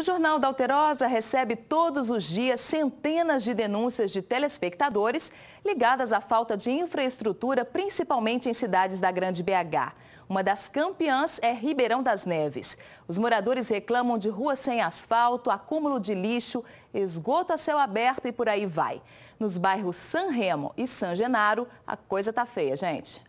O Jornal da Alterosa recebe todos os dias centenas de denúncias de telespectadores ligadas à falta de infraestrutura, principalmente em cidades da Grande BH. Uma das campeãs é Ribeirão das Neves. Os moradores reclamam de ruas sem asfalto, acúmulo de lixo, esgoto a céu aberto e por aí vai. Nos bairros San Remo e San Genaro, a coisa tá feia, gente.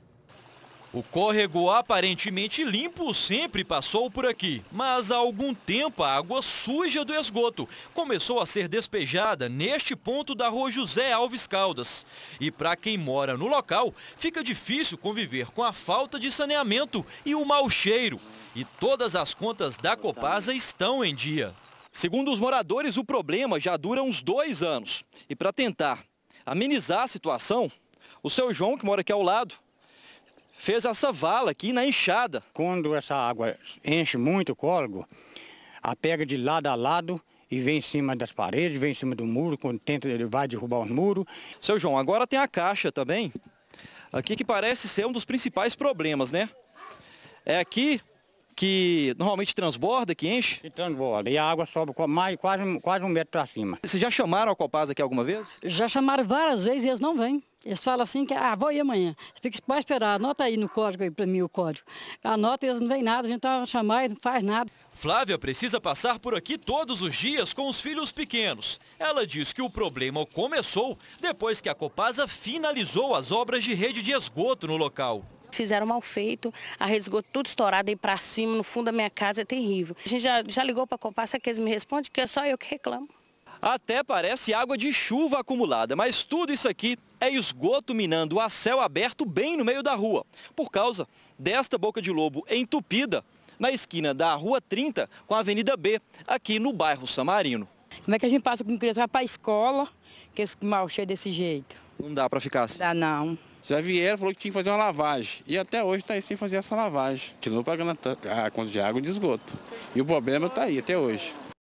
O córrego aparentemente limpo sempre passou por aqui, mas há algum tempo a água suja do esgoto começou a ser despejada neste ponto da rua José Alves Caldas. E para quem mora no local, fica difícil conviver com a falta de saneamento e o mau cheiro. E todas as contas da Copasa estão em dia. Segundo os moradores, o problema já dura uns dois anos. E para tentar amenizar a situação, o seu João, que mora aqui ao lado, fez essa vala aqui na enxada. Quando essa água enche muito o córrego, a pega de lado a lado e vem em cima das paredes, vem em cima do muro, quando tenta, ele vai derrubar os muros. Seu João, agora tem a caixa também, aqui que parece ser um dos principais problemas, né? É aqui que normalmente transborda, que enche? transborda, e a água sobe mais, quase, quase um metro para cima. Vocês já chamaram a Copasa aqui alguma vez? Já chamaram várias vezes e eles não vêm. Eles falam assim que, ah, vou ir amanhã. Você fica esperar, anota aí no código aí para mim o código. Anota, eles não vêm nada, a gente tá chamar e não faz nada. Flávia precisa passar por aqui todos os dias com os filhos pequenos. Ela diz que o problema começou depois que a Copasa finalizou as obras de rede de esgoto no local. Fizeram mal feito, a rede de esgoto tudo estourada aí para cima, no fundo da minha casa, é terrível. A gente já, já ligou para a Copasa que eles me respondem que é só eu que reclamo. Até parece água de chuva acumulada, mas tudo isso aqui é esgoto minando a céu aberto bem no meio da rua. Por causa desta boca de lobo entupida na esquina da Rua 30 com a Avenida B, aqui no bairro Samarino. Como é que a gente passa com criança para a escola, que esse mal cheio é desse jeito? Não dá para ficar assim? Dá não. Zé Vieira falou que tinha que fazer uma lavagem. E até hoje está aí sem fazer essa lavagem. Continua pagando a conta de água e de esgoto. E o problema está aí até hoje.